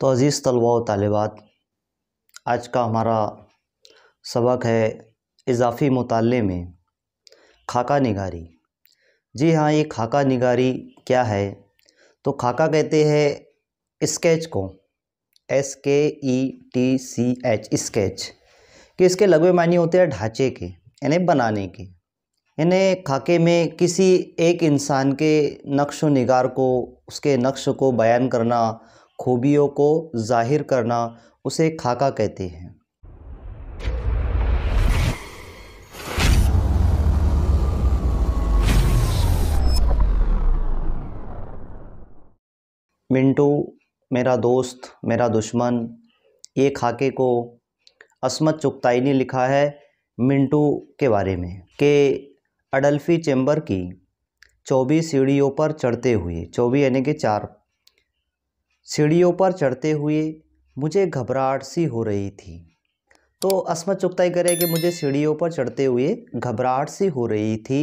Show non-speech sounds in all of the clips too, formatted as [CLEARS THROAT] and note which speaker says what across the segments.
Speaker 1: तो अज़ीज़ तलबा व तालबात आज का हमारा सबक है इजाफ़ी मुताले में खाका निगारी जी हाँ ये खाका निगारी क्या है तो खाका कहते हैं स्केच को S K E T C H sketch कि इसके लगवे मानी होते हैं ढांचे के यानी बनाने के यानी खाके में किसी एक इंसान के नक्श निगार को उसके नक्श को बयान करना खूबियों को ज़ाहिर करना उसे खाका कहते हैं मिंटू मेरा दोस्त मेरा दुश्मन ये खाके को असमत चुगताई ने लिखा है मिंटू के बारे में कि अडल्फी चैम्बर की चौबीस सीढ़ियों पर चढ़ते हुए चौबीस यानी कि चार सीढ़ियों पर चढ़ते हुए मुझे घबराहट सी हो रही थी तो असमत चुगताई करे कि मुझे सीढ़ियों पर चढ़ते हुए घबराहट सी हो रही थी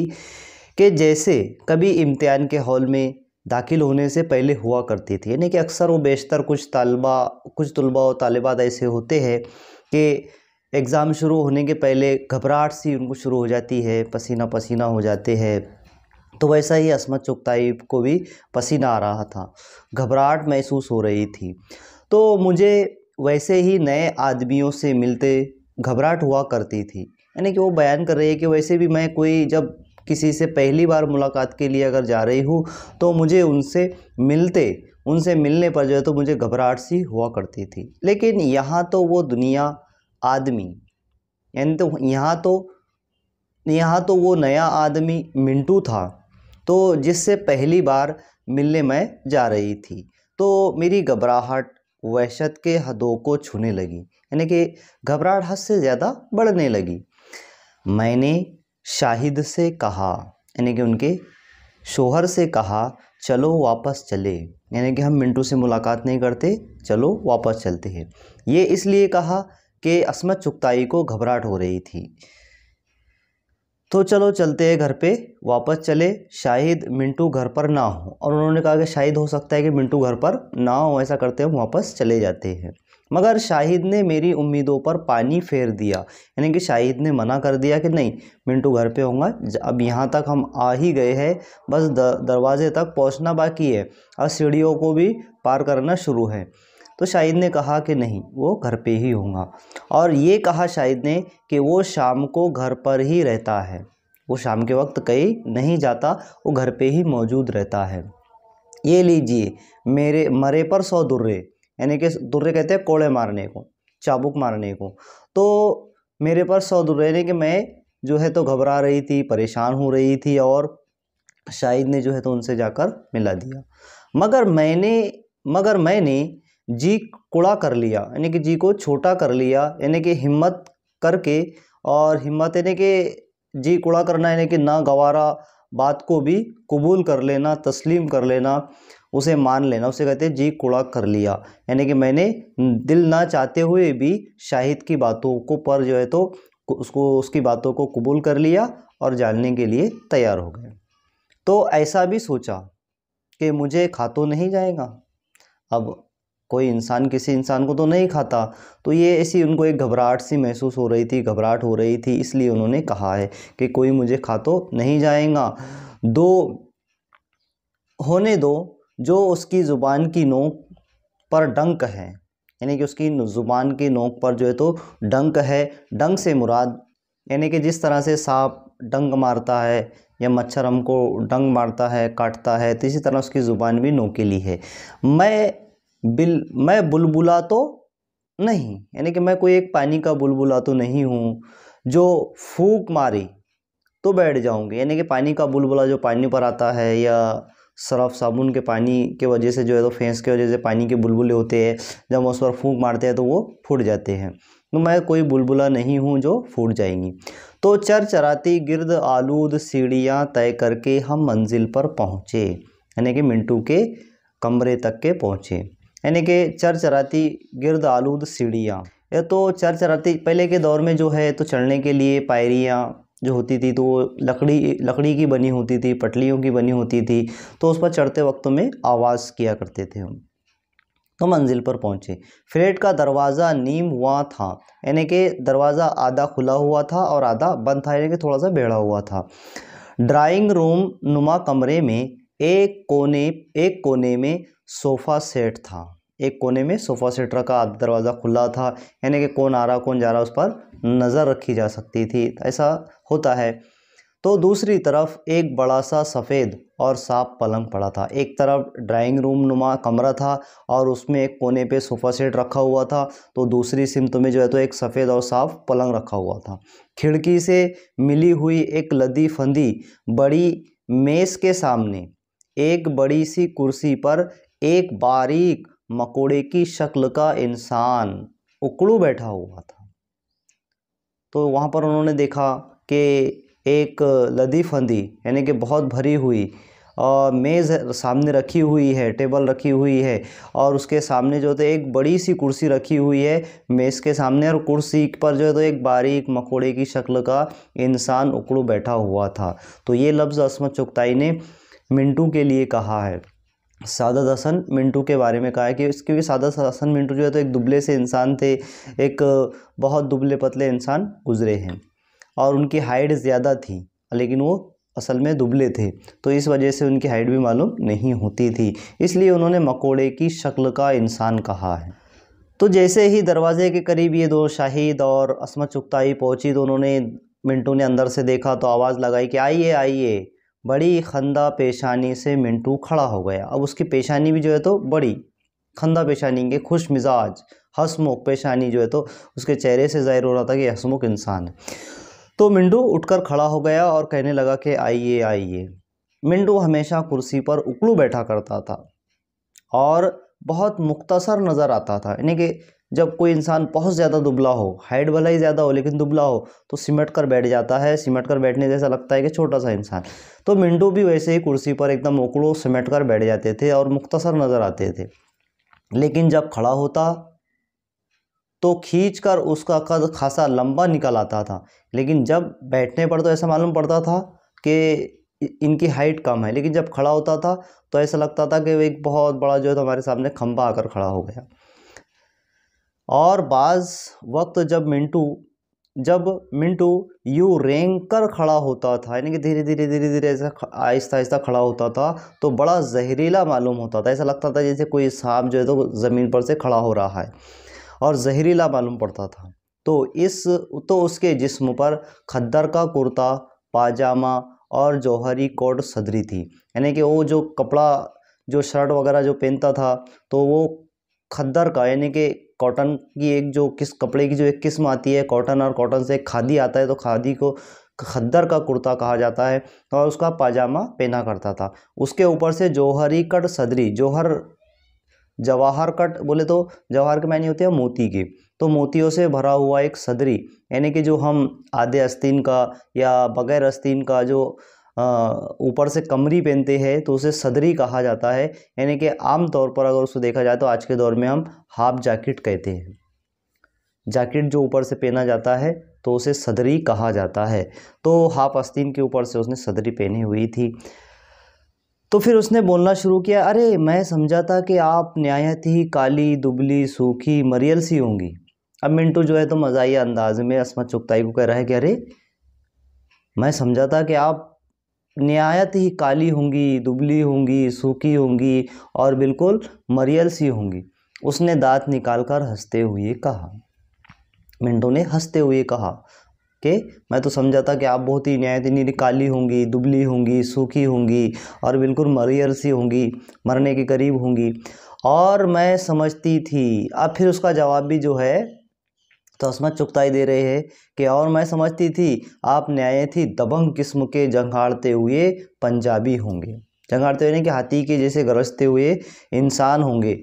Speaker 1: कि जैसे कभी इम्तिहान के हॉल में दाखिल होने से पहले हुआ करती थी यानी कि अक्सर वो बेशतर कुछ तालबा कुछ तलबा और तलबात ऐसे होते हैं कि एग्ज़ाम शुरू होने के पहले घबराहट सी उनको शुरू हो जाती है पसीना पसीना हो जाते हैं तो वैसा ही असमत चुगताई को भी पसीना आ रहा था घबराहट महसूस हो रही थी तो मुझे वैसे ही नए आदमियों से मिलते घबराहट हुआ करती थी यानी कि वो बयान कर रही है कि वैसे भी मैं कोई जब किसी से पहली बार मुलाकात के लिए अगर जा रही हूँ तो मुझे उनसे मिलते उनसे मिलने पर जो है तो मुझे घबराहट सी हुआ करती थी लेकिन यहाँ तो वो दुनिया आदमी यानी तो यहाँ तो यहाँ तो वो नया आदमी मिंटू था तो जिससे पहली बार मिलने मैं जा रही थी तो मेरी घबराहट वहशत के हदों को छूने लगी यानी कि घबराहट हद से ज़्यादा बढ़ने लगी मैंने शाहिद से कहा यानी कि उनके शोहर से कहा चलो वापस चले यानी कि हम मिंटू से मुलाकात नहीं करते चलो वापस चलते हैं ये इसलिए कहा कि असमत चुगताई को घबराहट हो रही थी तो चलो चलते हैं घर पे वापस चले शाहिद मिंटू घर पर ना हो और उन्होंने कहा कि शाहिद हो सकता है कि मिंटू घर पर ना हो ऐसा करते हम वापस चले जाते हैं मगर शाहिद ने मेरी उम्मीदों पर पानी फेर दिया यानी कि शाहिद ने मना कर दिया कि नहीं मिंटू घर पे होगा अब यहाँ तक हम आ ही गए हैं बस दरवाजे तक पहुँचना बाकी है और सीढ़ियों को भी पार करना शुरू है तो शाहिद ने कहा कि नहीं वो घर पे ही होगा और ये कहा शाहिद ने कि वो शाम को घर पर ही रहता है वो शाम के वक्त कहीं नहीं जाता वो घर पे ही मौजूद रहता है ये लीजिए मेरे मरे पर सौ दुर्रे यानी कि दुर्रे कहते हैं कोड़े मारने को चाबुक मारने को तो मेरे पर सौ दुर्रे यानी कि मैं जो है तो घबरा रही थी परेशान हो रही थी और शाहिद ने जो है तो उनसे जाकर मिला दिया मगर मैंने मगर मैंने जी कुड़ा कर लिया यानी कि जी को छोटा कर लिया यानी कि हिम्मत करके और हिम्मत यानी कि जी कुड़ा करना यानी कि ना गवारा बात को भी कबूल कर लेना तस्लीम कर लेना उसे मान लेना उसे कहते हैं जी कुड़ा कर लिया यानी कि मैंने दिल ना चाहते हुए भी शाहिद की बातों को पर जो है तो उसको उसकी बातों को कबूल कर लिया और जानने के लिए तैयार हो गए तो ऐसा भी सोचा कि मुझे खा तो नहीं जाएगा अब कोई इंसान किसी इंसान को तो नहीं खाता तो ये ऐसी उनको एक घबराहट सी महसूस हो रही थी घबराहट हो रही थी इसलिए उन्होंने कहा है कि कोई मुझे खा तो नहीं जाएगा दो होने दो जो उसकी ज़ुबान की नोक पर डंक है यानी कि उसकी ज़ुबान की नोक पर जो है तो डंक है डंक से मुराद यानी कि जिस तरह से सांप डंक मारता है या मच्छर हमको डंग मारता है काटता है तो इसी तरह उसकी ज़ुबान भी नोकेली है मैं बिल मैं बुलबुला तो नहीं यानी कि मैं कोई एक पानी का बुलबुला तो नहीं हूँ जो फूक मारी तो बैठ जाऊँगी यानी कि पानी का बुलबुला जो पानी पर आता है या सर्फ साबुन के पानी के वजह से जो है तो फेंस के वजह से पानी के बुलबुले होते हैं जब हम उस पर फूंक मारते हैं तो वो फूट जाते हैं तो मैं कोई बुलबुला नहीं हूँ जो फूट जाएंगी तो चर चराती गिर्द आलूद सीढ़ियाँ तय करके हम मंजिल पर पहुँचे यानी कि मिंटू के कमरे तक के पहुँचे यानी कि चर चराती गिरद आलूद सीढ़ियाँ ये तो चर चराती पहले के दौर में जो है तो चढ़ने के लिए पायरियाँ जो होती थी तो लकड़ी लकड़ी की बनी होती थी पटलियों की बनी होती थी तो उस पर चढ़ते वक्त में आवाज़ किया करते थे हम तो मंजिल पर पहुँचे फ्लेट का दरवाज़ा नीम हुआ था यानी कि दरवाज़ा आधा खुला हुआ था और आधा बंद था यानी कि थोड़ा सा बेड़ा हुआ था ड्राइंग रूम नुमा कमरे में एक कोने एक कोने में सोफ़ा सेट था एक कोने में सोफ़ा सेट रखा दरवाज़ा खुला था यानी कि कौन आ रहा कौन जा रहा उस पर नज़र रखी जा सकती थी ऐसा होता है तो दूसरी तरफ एक बड़ा सा सफ़ेद और साफ पलंग पड़ा था एक तरफ ड्राइंग रूम नुमा कमरा था और उसमें एक कोने पे सोफ़ा सेट रखा हुआ था तो दूसरी सिमत में जो है तो एक सफ़ेद और साफ पलंग रखा हुआ था खिड़की से मिली हुई एक लदी फंदी बड़ी मेज़ के सामने एक बड़ी सी कुर्सी पर एक बारीक मकोड़े की शक्ल का इंसान उकड़ू बैठा हुआ था तो वहाँ पर उन्होंने देखा कि एक लदी फंदी यानी कि बहुत भरी हुई मेज़ सामने रखी हुई है टेबल रखी हुई है और उसके सामने जो है तो एक बड़ी सी कुर्सी रखी हुई है मेज़ के सामने और कुर्सी पर जो है तो एक बारीक मकोड़े की शक्ल का इंसान उकड़ू बैठा हुआ था तो ये लफ्ज़ असमत चुगताई ने मिंटू के लिए कहा है सादात हसन मिंटू के बारे में कहा है कि क्योंकि सादात हसन मिंटू जो है तो एक दुबले से इंसान थे एक बहुत दुबले पतले इंसान गुजरे हैं और उनकी हाइट ज़्यादा थी लेकिन वो असल में दुबले थे तो इस वजह से उनकी हाइट भी मालूम नहीं होती थी इसलिए उन्होंने मकोड़े की शक्ल का इंसान कहा है तो जैसे ही दरवाजे के करीब ये दो शाहिद और असमत चुगताई पहुंची तो उन्होंने मिंटू ने अंदर से देखा तो आवाज़ लगाई कि आइए आइए बड़ी खंदा पेशानी से मिंटू खड़ा हो गया अब उसकी पेशानी भी जो है तो बड़ी खंदा पेशानी के खुश मिजाज हसमुख पेशानी जो है तो उसके चेहरे से ज़ाहिर हो रहा था कि हसमुख इंसान है तो मिंटू उठकर खड़ा हो गया और कहने लगा कि आइए आइए मिंटू हमेशा कुर्सी पर उकड़ू बैठा करता था और बहुत मुख्तसर नज़र आता था यानी कि जब कोई इंसान बहुत ज़्यादा दुबला हो हाइट भला ही ज़्यादा हो लेकिन दुबला हो तो सिमट कर बैठ जाता है सिमट कर बैठने जैसा लगता है कि छोटा सा इंसान तो मिंटू भी वैसे ही कुर्सी पर एकदम उकड़ो सिमट कर बैठ जाते थे और मुख्तसर नज़र आते थे लेकिन जब खड़ा होता तो खींच कर उसका कद खासा लंबा निकल आता था लेकिन जब बैठने पर तो ऐसा मालूम पड़ता था कि इनकी हाइट कम है लेकिन जब खड़ा होता था तो ऐसा लगता था कि वो एक बहुत बड़ा जो है तो हमारे सामने खम्बा आकर खड़ा हो गया और बाज़ वक्त जब मिंटू जब मिंटू यू रेंग कर खड़ा होता था यानी कि धीरे धीरे धीरे धीरे ऐसा आहिस्ता आहिस्ता खड़ा होता था तो बड़ा जहरीला मालूम होता था ऐसा लगता था जैसे कोई सांप जो है तो ज़मीन पर से खड़ा हो रहा है और जहरीला मालूम पड़ता था तो इस तो उसके जिस्म पर खद्दर का कुर्ता पाजामा और जौहरी कोट सदरी थी यानी कि वो जो कपड़ा जो शर्ट वगैरह जो पहनता था तो वो खद्दर का यानी कि कॉटन की एक जो किस कपड़े की जो एक किस्म आती है कॉटन और कॉटन से एक खादी आता है तो खादी को खद्दर का कुर्ता कहा जाता है और उसका पाजामा पहना करता था उसके ऊपर से जौहरी कट सदरी जौहर जवाहर कट बोले तो जवाहर के मायने होते हैं मोती के तो मोतियों से भरा हुआ एक सदरी यानी कि जो हम आधे आस्तीन का या बगैर आस्तीन का जो ऊपर से कमरी पहनते हैं तो उसे सदरी कहा जाता है यानी कि आम तौर पर अगर उसको देखा जाए तो आज के दौर में हम हाफ जैकेट कहते हैं जैकेट जो ऊपर से पहना जाता है तो उसे सदरी कहा जाता है तो हाफ आस्तीन के ऊपर से उसने सदरी पहनी हुई थी तो फिर उसने बोलना शुरू किया अरे मैं समझा था कि आप न्यायत ही काली दुबली सूखी मरियल सी होंगी अब मिंटू जो है तो मज़ाही अंदाज में असमत चुगताई को कह रहा है कि अरे मैं समझा था कि आप नहायत ही काली होंगी दुबली होंगी सूखी होंगी और बिल्कुल मरियल सी होंगी उसने दांत निकालकर हंसते हुए कहा मिंटो ने हंसते हुए कहा कि मैं तो समझा था कि आप बहुत ही न्यायत नीली काली होंगी दुबली होंगी सूखी होंगी और बिल्कुल मरियल सी होंगी मरने के करीब होंगी और मैं समझती थी अब फिर उसका जवाब भी जो है तस्मत चुकताई दे रहे हैं कि और मैं समझती थी आप न्याय थी दबंग किस्म के जंघाड़ते हुए पंजाबी होंगे जंघाड़ते हुए कि हाथी के जैसे गरजते हुए इंसान होंगे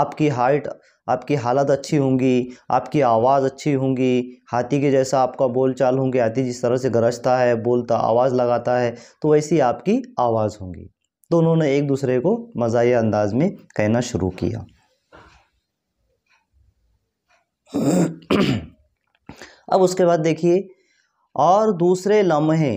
Speaker 1: आपकी हाइट आपकी हालत अच्छी होंगी आपकी आवाज़ अच्छी होंगी हाथी के जैसा आपका बोल चाल होंगे हाथी जिस तरह से गरजता है बोलता आवाज़ लगाता है तो वैसी आपकी आवाज़ होंगी तो उन्होंने एक दूसरे को मज़ाही अंदाज में कहना शुरू किया अब उसके बाद देखिए और दूसरे लम्हे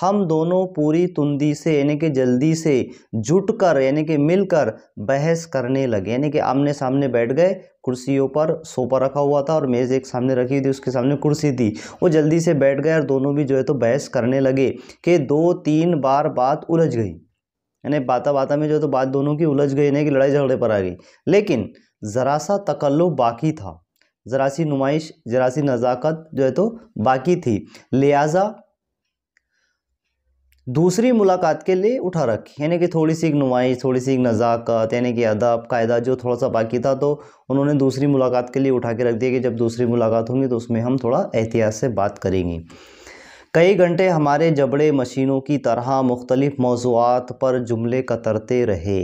Speaker 1: हम दोनों पूरी तुंदी से यानी कि जल्दी से जुट कर यानी कि मिलकर बहस करने लगे यानी कि आमने सामने बैठ गए कुर्सियों पर सोफा रखा हुआ था और मेज़ एक सामने रखी थी उसके सामने कुर्सी थी वो जल्दी से बैठ गए और दोनों भी जो है तो बहस करने लगे कि दो तीन बार बात उलझ गई यानी बाता बाता में जो है तो बात दोनों की उलझ गई यानी कि लड़ाई झगड़े पर आ गई लेकिन ज़रा सा तकल्लु बाकी था ज़रा सी नुमाइश ज़रा सी नज़ाकत जो है तो बाकी थी लिहाजा दूसरी मुलाकात के लिए उठा रखी यानी कि थोड़ी सी एक नुमाइश थोड़ी सी एक नज़ाकत यानी कि अदब कायदा जो थोड़ा सा बाकी था तो उन्होंने दूसरी मुलाकात के लिए उठा के रख दिया कि जब दूसरी मुलाकात होंगी तो उसमें हम थोड़ा एहतियात से बात करेंगे कई घंटे हमारे जबड़े मशीनों की तरह मुख्तलिफ़ मौजूद पर जुमले कतरते रहे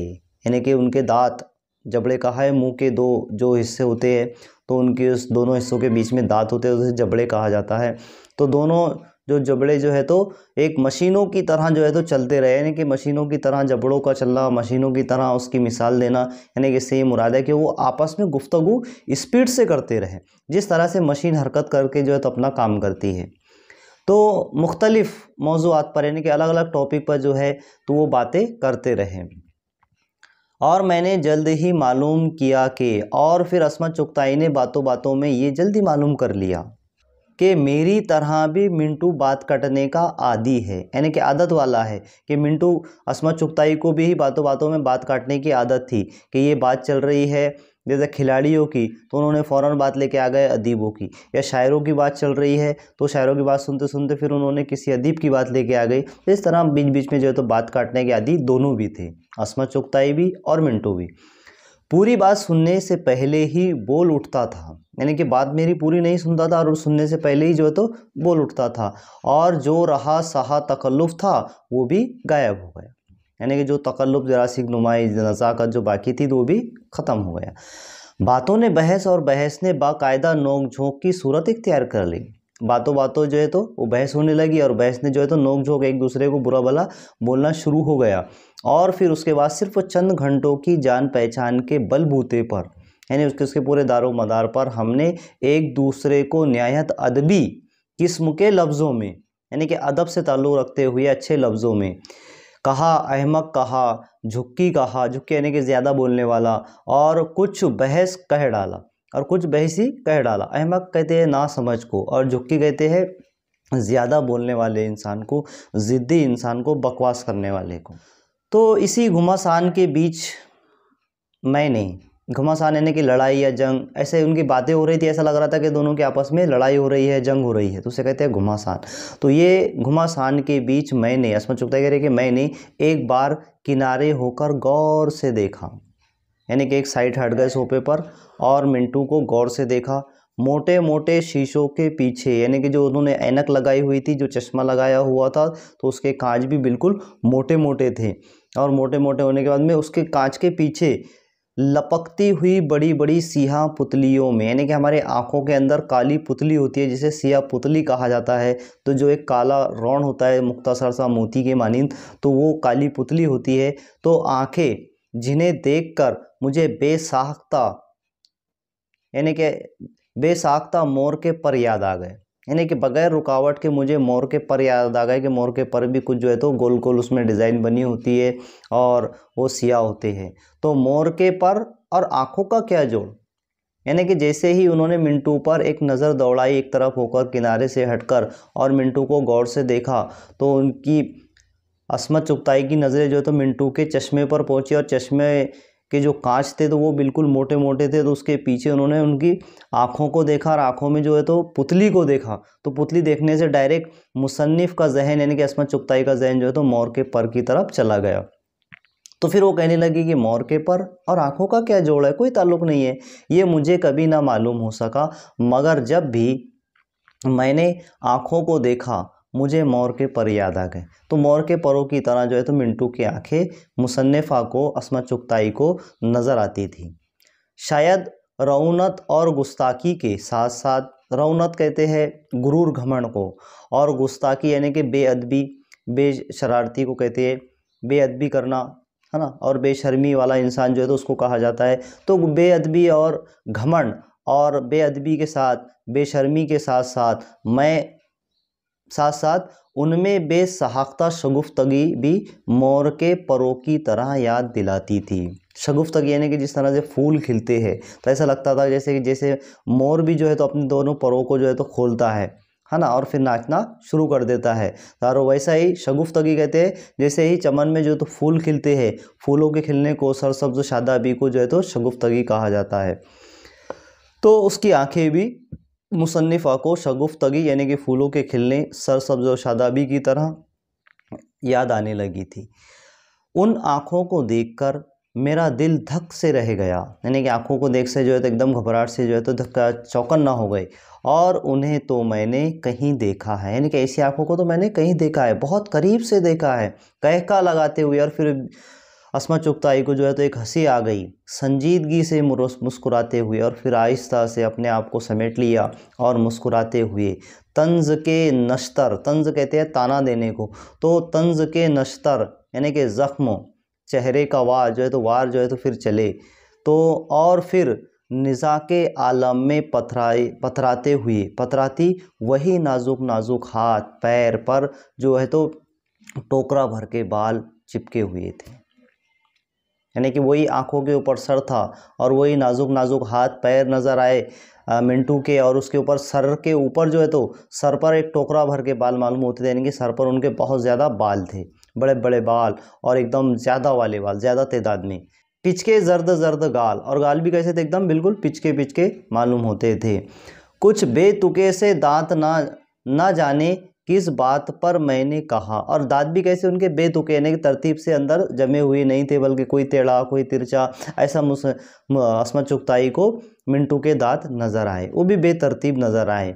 Speaker 1: यानी कि उनके दाँत जबड़े कहा है मुँह के दो जो हिस्से होते हैं तो उनके उस दोनों हिस्सों के बीच में दांत होते हैं उसे जबड़े कहा जाता है तो दोनों जो जबड़े जो है तो एक मशीनों की तरह जो है तो चलते रहे यानी कि मशीनों की तरह जबड़ों का चलना मशीनों की तरह उसकी मिसाल देना यानी कि इससे ये मुराद है कि वो आपस में गुफ्तगु स्पीड से करते रहे जिस तरह से मशीन हरकत करके जो है तो अपना काम करती है तो मुख्तलिफ़ मौजूद पर यानी कि अलग अलग टॉपिक पर जो है तो वो बातें करते रहें और मैंने जल्द ही मालूम किया कि और फिर असमत चुगताई ने बातों बातों में ये जल्दी मालूम कर लिया कि मेरी तरह भी मिंटू बात कटने का आदि है यानी कि आदत वाला है कि मिंटू असमत चुगताई को भी बातों बातों में बात काटने की आदत थी कि ये बात चल रही है जैसे खिलाड़ियों की तो उन्होंने फ़ौरन बात लेके आ गए अदीबों की या शायरों की बात चल रही है तो शायरों की बात सुनते सुनते फिर उन्होंने किसी अदीब की बात लेके आ गई तो इस तरह बीच बीच में जो है तो बात काटने के आदि दोनों भी थे असमत चुगताई भी और मिंटू भी पूरी बात सुनने से पहले ही बोल उठता था यानी कि बात मेरी पूरी नहीं सुनता था और सुनने से पहले ही जो है तो बोल उठता था और जो रहा सहा तकल्लुफ़ था वो भी गायब हो गया यानी कि जो तकल्लुब जरासिक नुमाई नज़ाकत जो बाकी थी तो वो भी ख़त्म हो गया बातों ने बहस और बहस ने बाकायदा नोक झोंक की सूरत इख्तियार कर ली बातों बातों जो है तो वो बहस होने लगी और बहस ने जो है तो नोक झोंक एक दूसरे को बुरा भला बोलना शुरू हो गया और फिर उसके बाद सिर्फ चंद घंटों की जान पहचान के बलबूते पर यानी उसके उसके पूरे दारो मदार पर हमने एक दूसरे को नहायत अदबी किस्म के लफ्ज़ों में यानी कि अदब से ताल्लुक़ रखते हुए अच्छे लफ्ज़ों में कहा अहमक कहा झुक्की कहा झुक्की यानी कि ज़्यादा बोलने वाला और कुछ बहस कह डाला और कुछ बहस ही कह डाला अहमक कहते हैं ना समझ को और झुक्की कहते हैं ज़्यादा बोलने वाले इंसान को ज़िद्दी इंसान को बकवास करने वाले को तो इसी घुमासान के बीच मैं नहीं घमासान यानी कि लड़ाई या जंग ऐसे उनकी बातें हो रही थी ऐसा लग रहा था कि दोनों के आपस में लड़ाई हो रही है जंग हो रही है तो उसे कहते हैं घुमासान तो ये घुमासान के बीच मैंने असमत चुपता कह रहे कि मैंने एक बार किनारे होकर गौर से देखा यानी कि एक साइड हट गए सोफे पर और मिंटू को गौर से देखा मोटे मोटे शीशों के पीछे यानी कि जो उन्होंने ऐनक लगाई हुई थी जो चश्मा लगाया हुआ था तो उसके कांच भी बिल्कुल मोटे मोटे थे और मोटे मोटे होने के बाद में उसके कांच के पीछे लपकती हुई बड़ी बड़ी सियाह पुतलियों में यानी कि हमारे आँखों के अंदर काली पुतली होती है जिसे सियाह पुतली कहा जाता है तो जो एक काला रौन होता है मुख्तसर सा मोती के मानंद तो वो काली पुतली होती है तो आँखें जिन्हें देखकर मुझे बेसाख्ता यानी कि बेसाख्ता मोर के पर याद आ गए यानी कि बगैर रुकावट के मुझे मोर के पर याद आ गए कि मोर के पर भी कुछ जो है तो गोल गोल उसमें डिज़ाइन बनी होती है और वो सिया होते हैं तो मोर के पर और आँखों का क्या जोड़ यानी कि जैसे ही उन्होंने मिंटू पर एक नज़र दौड़ाई एक तरफ होकर किनारे से हटकर और मिंटू को गौर से देखा तो उनकी असमत चुपताई की नज़रें जो है तो मिंटू के चश्मे पर पहुंची और चश्मे के जो कांच थे तो वो बिल्कुल मोटे मोटे थे तो उसके पीछे उन्होंने उनकी आँखों को देखा और आँखों में जो है तो पुतली को देखा तो पुतली देखने से डायरेक्ट मुसन्फ़ का जहन यानी कि असमत चुगताई का जहन जो है तो मोर के पर की तरफ चला गया तो फिर वो कहने लगी कि मोर के पर और आँखों का क्या जोड़ है कोई ताल्लुक नहीं है ये मुझे कभी ना मालूम हो सका मगर जब भी मैंने आँखों को देखा मुझे मोर के पर याद आ गए तो मोर के परों की तरह जो है तो मिंटू की आंखें मुसन्फ़ा को असमत चुगताई को नज़र आती थी शायद रौनत और गुस्ताखी के साथ साथ रौनत कहते हैं गुरूर घमंड को और गुस्ताखी यानी कि बेअदबी बे शरारती को कहते हैं बेअदबी करना है ना और बेशर्मी वाला इंसान जो है तो उसको कहा जाता है तो बेअदबी और घमंड और बेअदबी के साथ बेशर्मी के साथ साथ मैं साथ साथ उनमें बेसहाख्ता शगुफ्तगी भी मोर के परों की तरह याद दिलाती थी शगुफ्तगी यानी कि जिस तरह से फूल खिलते हैं तो ऐसा लगता था जैसे कि जैसे मोर भी जो है तो अपने दोनों परों को जो है तो खोलता है है ना और फिर नाचना शुरू कर देता है तारो वैसा ही शगुफ्तगी कहते हैं जैसे ही चमन में जो तो फूल खिलते हैं फूलों के खिलने को सरसब्ज शादाबी को जो है तो शगुफ्तगी कहा जाता है तो उसकी आँखें भी मुसनफ़ा को शगुफ्तगी यानी कि फूलों के खिलने सरसब्ज और शादाबी की तरह याद आने लगी थी उन आँखों को देखकर मेरा दिल धक से रह गया यानी कि आँखों को देख से जो है तो एकदम घबराहट से जो है तो धक्का चौकन ना हो गए और उन्हें तो मैंने कहीं देखा है यानी कि ऐसी आँखों को तो मैंने कहीं देखा है बहुत करीब से देखा है कहका लगाते हुए और फिर असमा चुगताई को जो है तो एक हंसी आ गई संजीदगी से मुस्कुराते हुए और फिर आहिस्ता से अपने आप को समेट लिया और मुस्कुराते हुए तंज के नश्तर तंज कहते हैं ताना देने को तो तंज के नश्तर यानी कि ज़ख्म चेहरे का वार जो है तो वार जो है तो फिर चले तो और फिर निज़ा के आलम में पथराए पथराते हुए पथराती वही नाजुक नाजुक हाथ पैर पर जो है तो टोकरा भर के बाल चिपके हुए थे यानी कि वही आंखों के ऊपर सर था और वही नाजुक नाजुक हाथ पैर नज़र आए मिंटू के और उसके ऊपर सर के ऊपर जो है तो सर पर एक टोकरा भर के बाल मालूम होते थे यानी कि सर पर उनके बहुत ज़्यादा बाल थे बड़े बड़े बाल और एकदम ज़्यादा वाले बाल ज़्यादा तादाद में पिचके जर्द जर्द गाल और गाल भी कैसे थे एकदम बिल्कुल पिचके पिचके मालूम होते थे कुछ बेतुके से दांत ना ना जाने किस बात पर मैंने कहा और दाद भी कैसे उनके बेतुके यानी कि तरतीब से अंदर जमे हुए नहीं थे बल्कि कोई टेढ़ा कोई तिरचा ऐसा असमत चुगताई को मिंटू के दांत नज़र आए वो भी बेतरतीब नज़र आए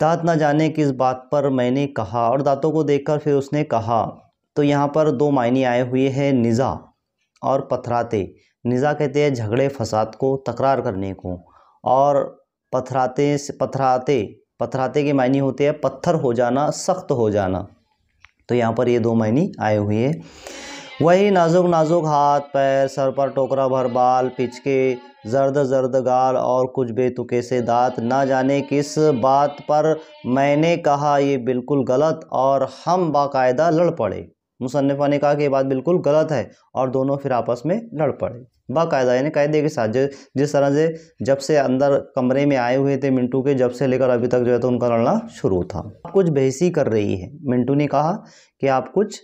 Speaker 1: दांत ना जाने किस बात पर मैंने कहा और दांतों को देखकर फिर उसने कहा तो यहाँ पर दो मायने आए हुए हैं निज़ा और पथराते निज़ा कहते हैं झगड़े फसाद को तकरार करने को और पथराते पथराते पथराते के मायने होते हैं पत्थर हो जाना सख्त हो जाना तो यहाँ पर ये दो मायने आए हुए हैं वही नाजुक नाजुक हाथ पैर सर पर टोकरा भर बाल पिचके जर्द जर्द गाल और कुछ बेतुके से दांत ना जाने किस बात पर मैंने कहा ये बिल्कुल गलत और हम बाकायदा लड़ पड़े मुसनफ़ा ने कहा कि ये बात बिल्कुल गलत है और दोनों फिर आपस में लड़ पड़े बाकायदा यानी कायदे के साथ जिस तरह से जब से अंदर कमरे में आए हुए थे मिंटू के जब से लेकर अभी तक जो है तो उनका लड़ना शुरू था आप कुछ बहसी कर रही है मिंटू ने कहा कि आप कुछ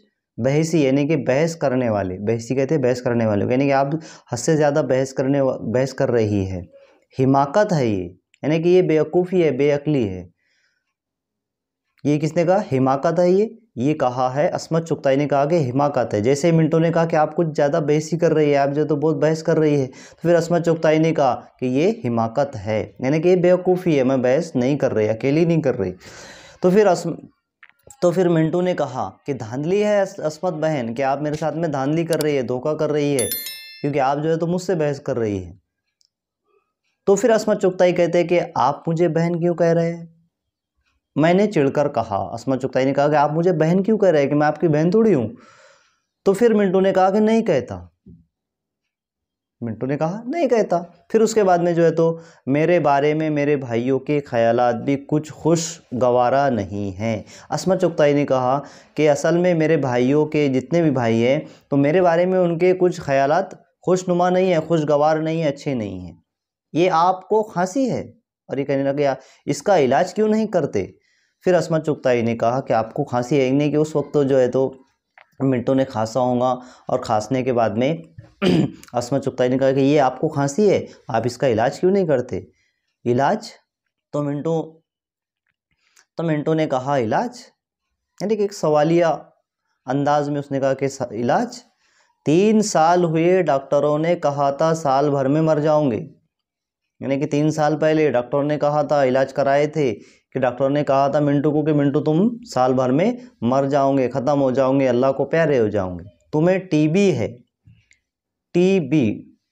Speaker 1: बहसी यानी कि बहस करने वाले बहसी कहते हैं बहस करने वाले यानी कि आप हद से ज़्यादा बहस करने बहस कर रही है हिमाकत है ये यानी कि ये बेवकूफ़ी है बेअकली है ये किसने कहा हिमाकत है ये ये कहा है असमत चुगताई ने कहा कि हिमाकत है जैसे मिंटो ने कहा कि आप कुछ ज़्यादा बहस ही कर रही है आप जो तो बहुत बहस कर रही है तो फिर असमत चुगताई ने कहा कि ये हिमाकत है यानी कि ये बेवकूफ़ी है मैं बहस नहीं कर रही अकेली नहीं कर रही तो फिर असम तो फिर मिंटू ने कहा कि धांधली है असमत बहन कि आप मेरे साथ में धांधली कर रही है धोखा कर रही है क्योंकि आप जो है तो मुझसे बहस कर रही है तो फिर असमत चुगताई कहते हैं कि आप मुझे बहन क्यों कह रहे हैं मैंने चिड़कर कहा असमत चुगताई ने कहा कि आप मुझे बहन क्यों कह रहे हैं कि मैं आपकी बहन थोड़ी हूँ तो फिर मिंटू ने कहा कि नहीं कहता मिंटू ने कहा नहीं कहता फिर उसके बाद में जो है तो मेरे बारे में मेरे भाइयों के ख्याल भी कुछ खुश गवारा नहीं हैं असमत चुगताई ने कहा कि असल में मेरे भाइयों के जितने भी भाई हैं तो मेरे बारे में उनके कुछ ख्याल खुशनुमा नहीं है खुशगवार नहीं है अच्छे नहीं हैं ये आपको खांसी है और ये कहने लगे इसका इलाज क्यों नहीं करते फिर असमत चुगता ने कहा कि आपको खांसी नहीं कि उस वक्त तो जो है तो मिनटों ने खांसा होगा और खांसने के बाद में [CLEARS THROAT] असमत चुगता ने कहा कि ये आपको खांसी है आप इसका इलाज क्यों नहीं करते इलाज तो मिनटों तो मिनटों ने कहा इलाज यानी कि एक सवालिया अंदाज में उसने कहा कि इलाज तीन साल हुए डॉक्टरों ने कहा था साल भर में मर जाऊंगे यानी कि तीन साल पहले डॉक्टर ने कहा था इलाज कराए थे कि डॉक्टर ने कहा था मिंटू को कि मिंटू तुम साल भर में मर जाओगे ख़त्म हो जाओगे अल्लाह को प्यारे हो जाओगे तुम्हें टीबी है टीबी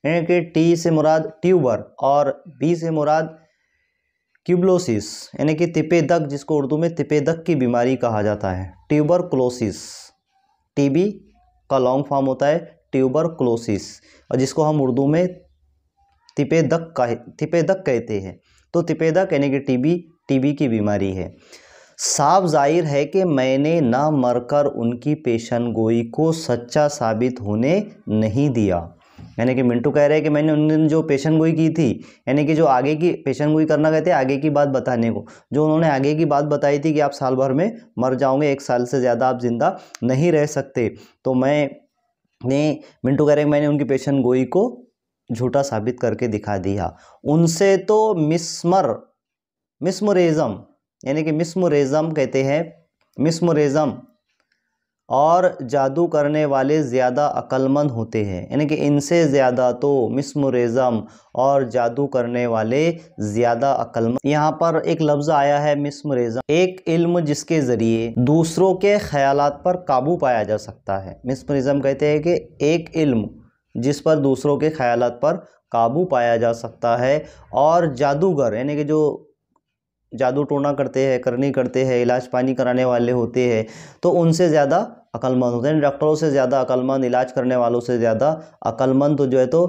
Speaker 1: यानी कि टी से मुराद ट्यूबर और बी से मुराद क्यूबलोसिस यानी कि तिपेदक जिसको उर्दू में तिपेदक की बीमारी कहा जाता है ट्यूबर क्लोसिस टीबी का लॉन्ग फॉर्म होता है ट्यूबर क्लोसिस और जिसको हम उर्दू में तिपेदक कह तिपेदक कहते हैं तो तिपेदक यानी कि टीबी टीबी की बीमारी है साफ जाहिर है कि मैंने ना मरकर उनकी पेशन गोई को सच्चा साबित होने नहीं दिया यानी कि मिंटू कह रहे हैं कि मैंने उन दिन जो पेशन गोई की थी यानी कि जो आगे की पेशन गोई करना कहते हैं आगे की बात बताने को जो उन्होंने आगे की बात बताई थी कि आप साल भर में मर जाओगे एक साल से ज़्यादा आप ज़िंदा नहीं रह सकते तो मैं ने मिंटू कह रहे हैं मैंने उनकी पेशन गोई को झूठा साबित करके दिखा दिया उनसे तो मिसमर मिस्मरिज़म यानी कि मिसमरेज़म कहते हैं मिसमरेज़म और जादू करने वाले ज़्यादा अक्लमंद होते हैं यानी कि इनसे ज़्यादा तो मिसमरेज़म और जादू करने वाले ज़्यादा अक्लमंद यहाँ पर एक लफ्ज़ आया है मिस्मरिज़म एक इल्म जिसके ज़रिए दूसरों के ख्यालात पर काबू पाया जा सकता है मिस्मरिज़म कहते हैं कि एक इल्म जिस पर दूसरों के ख्याल पर काबू पाया जा सकता है और जादूगर यानी कि जो जादू टोना करते हैं करनी करते हैं इलाज पानी कराने वाले होते हैं तो उनसे ज़्यादा अकलमंद होते हैं डॉक्टरों से ज़्यादा अकलमंद इलाज करने वालों से ज़्यादा अकलमंद तो जो है तो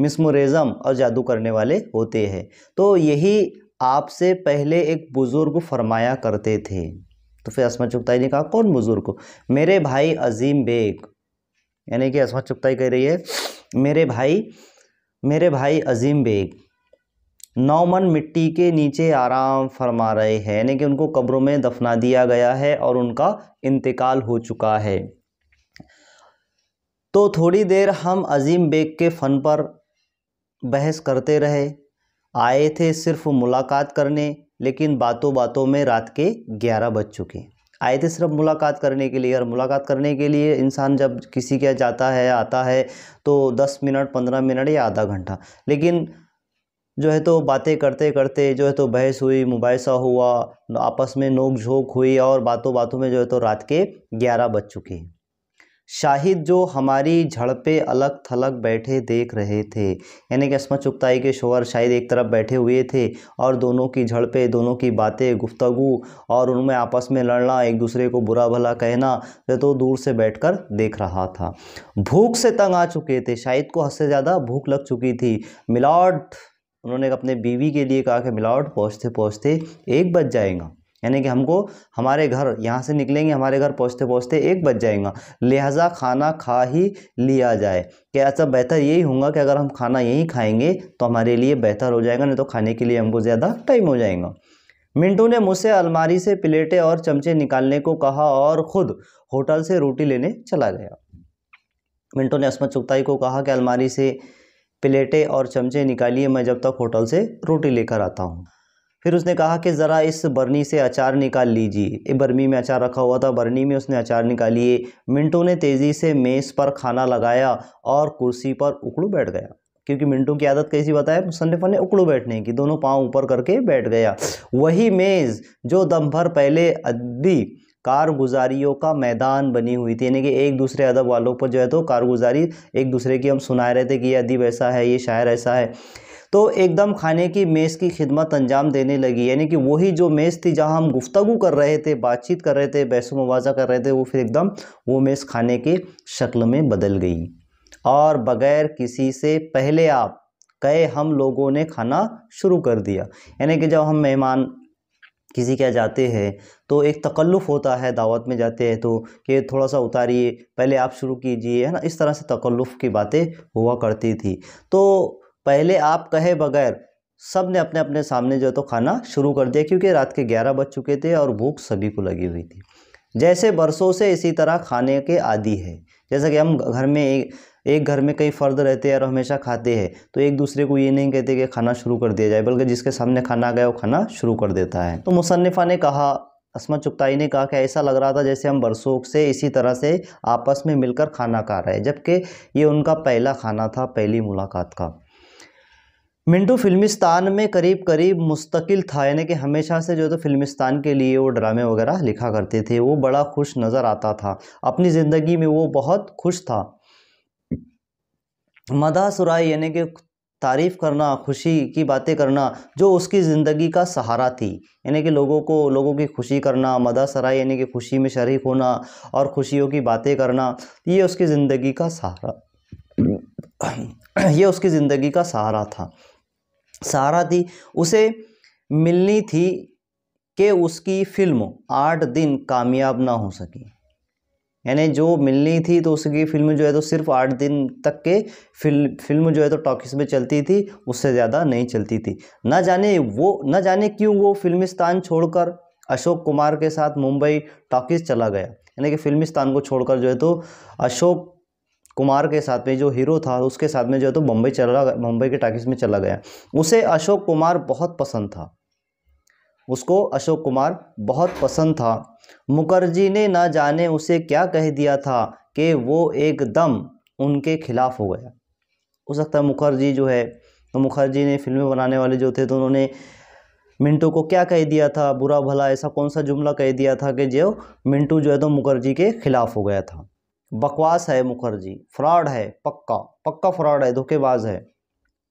Speaker 1: मिस्मरिज़म और जादू करने वाले होते हैं तो यही आपसे पहले एक बुज़ुर्ग फरमाया करते थे तो फिर असमत चुगताई ने कहा कौन बुज़ुर्ग मेरे भाई अजीम बेग यानी कि असमत चुगताई कह रही है मेरे भाई मेरे भाई अजीम बेग नौ मन मिट्टी के नीचे आराम फरमा रहे हैं यानी कि उनको कब्रों में दफना दिया गया है और उनका इंतकाल हो चुका है तो थोड़ी देर हम अजीम बेग के फ़न पर बहस करते रहे आए थे सिर्फ मुलाकात करने लेकिन बातों बातों में रात के ग्यारह बज चुके आए थे सिर्फ मुलाकात करने के लिए और मुलाकात करने के लिए इंसान जब किसी के जाता है आता है तो दस मिनट पंद्रह मिनट या आधा घंटा लेकिन जो है तो बातें करते करते जो है तो बहस हुई मुबासा हुआ आपस में नोक झोंक हुई और बातों बातों में जो है तो रात के ग्यारह बज चुके हैं शाहिद जो हमारी झड़ पे अलग थलग बैठे देख रहे थे यानी कि अस्मा चुगताई के शोहर शाहिद एक तरफ बैठे हुए थे और दोनों की झड़ पे दोनों की बातें गुफ्तगु और उनमें आपस में लड़ना एक दूसरे को बुरा भला कहना तो दूर से बैठकर देख रहा था भूख से तंग आ चुके थे शाहिद को हद से ज़्यादा भूख लग चुकी थी मिलावट उन्होंने अपने बीवी के लिए कहा कि मिलावट पहुँचते पहुँचते एक बज जाएगा यानी कि हमको हमारे घर यहाँ से निकलेंगे हमारे घर पहुँचते पहुँचते एक बज जाएगा लिहाजा खाना खा ही लिया जाए क्या अच्छा बेहतर यही होगा कि अगर हम खाना यहीं खाएंगे तो हमारे लिए बेहतर हो जाएगा नहीं तो खाने के लिए हमको ज़्यादा टाइम हो जाएगा मिंटू ने मुझसे अलमारी से प्लेटें और चमचे निकालने को कहा और ख़ुद होटल से रोटी लेने चला गया मिंटू ने असमत चुगताई को कहा कि अलमारी से प्लेटें और चमचे निकालिए मैं जब तक होटल से रोटी लेकर आता हूँ फिर उसने कहा कि ज़रा इस बरनी से अचार निकाल लीजिए ये बर्मी में अचार रखा हुआ था बरनी में उसने अचार निकालिए मिंटू ने तेज़ी से मेज़ पर खाना लगाया और कुर्सी पर उकड़ू बैठ गया क्योंकि मिंटू की आदत कैसी बताए मुसनफ़ा ने उकड़ू बैठने की दोनों पाँव ऊपर करके बैठ गया वही मेज़ जो दम भर पहले अदबी कारगुजारियों का मैदान बनी हुई थी यानी कि एक दूसरे अदब वालों पर जो है तो कारगुजारी एक दूसरे की हम सुना रहे थे कि ये अदीब ऐसा है ये शायर ऐसा है तो एकदम खाने की मेज़ की खिदमत अंजाम देने लगी यानी कि वही जो मेज़ थी जहाँ हम गुफ्तु कर रहे थे बातचीत कर रहे थे बैसो मुवाजा कर रहे थे वो फिर एकदम वो मेज़ खाने के शक्ल में बदल गई और बग़ैर किसी से पहले आप कहे हम लोगों ने खाना शुरू कर दिया यानी कि जब हम मेहमान किसी के जाते हैं तो एक तकल्लुफ़ होता है दावत में जाते हैं तो कि थोड़ा सा उतारिए पहले आप शुरू कीजिए है ना इस तरह से तकल्लुफ़ की बातें हुआ करती थी तो पहले आप कहे बगैर सब ने अपने अपने सामने जो है तो खाना शुरू कर दिया क्योंकि रात के ग्यारह बज चुके थे और भूख सभी को लगी हुई थी जैसे बरसों से इसी तरह खाने के आदि है जैसा कि हम घर में एक एक घर में कई फर्द रहते हैं और हमेशा खाते हैं तो एक दूसरे को ये नहीं कहते कि खाना शुरू कर दिया जाए बल्कि जिसके सामने खाना गया वो खाना शुरू कर देता है तो मुसन्फ़ा ने कहा असमत चुगताई ने कहा कि ऐसा लग रहा था जैसे हम बरसों से इसी तरह से आपस में मिलकर खाना खा रहे हैं जबकि ये उनका पहला खाना था पहली मुलाकात का मिंटू फिल्मिस्तान में करीब करीब मुस्तकिल था यानी कि हमेशा से जो तो फिल्मिस्तान के लिए वो ड्रामे वगैरह लिखा करते थे वो बड़ा खुश नज़र आता था अपनी ज़िंदगी में वो बहुत खुश था मदा सुराय यानी कि तारीफ़ करना खुशी की बातें करना जो उसकी ज़िंदगी का सहारा थी यानी कि लोगों को लोगों की खुशी करना मदा सराय यानी कि खुशी में शरीक होना और खुशियों की बातें करना ये उसकी ज़िंदगी का सहारा [CLEARS THROAT] ये उसकी ज़िंदगी का सहारा था सहारा दी उसे मिलनी थी कि उसकी फिल्म आठ दिन कामयाब ना हो सकी यानी जो मिलनी थी तो उसकी फिल्म जो है तो सिर्फ आठ दिन तक के फिल्म फिल्म जो है तो टॉकिस में चलती थी उससे ज़्यादा नहीं चलती थी ना जाने वो ना जाने क्यों वो फिल्मिस्तान छोड़कर अशोक कुमार के साथ मुंबई टॉकिस चला गया यानी कि फिल्मिस्तान को छोड़कर जो है तो अशोक कुमार के साथ में जो हीरो था उसके साथ में जो है तो बम्बई चला मुंबई के टाकिस में चला गया उसे अशोक कुमार बहुत पसंद था उसको अशोक कुमार बहुत पसंद था मुखर्जी ने ना जाने उसे क्या कह दिया था कि वो एकदम उनके खिलाफ हो गया हो सकता है मुखर्जी जो है तो मुखर्जी ने फिल्में बनाने वाले जो थे तो उन्होंने मिंटू को क्या कह दिया था बुरा भला ऐसा कौन सा जुमला कह दिया था कि जो मिंटू जो है तो मुखर्जी के खिलाफ हो गया था बकवास है मुखर्जी फ्रॉड है पक्का पक्का फ्रॉड है धोखेबाज है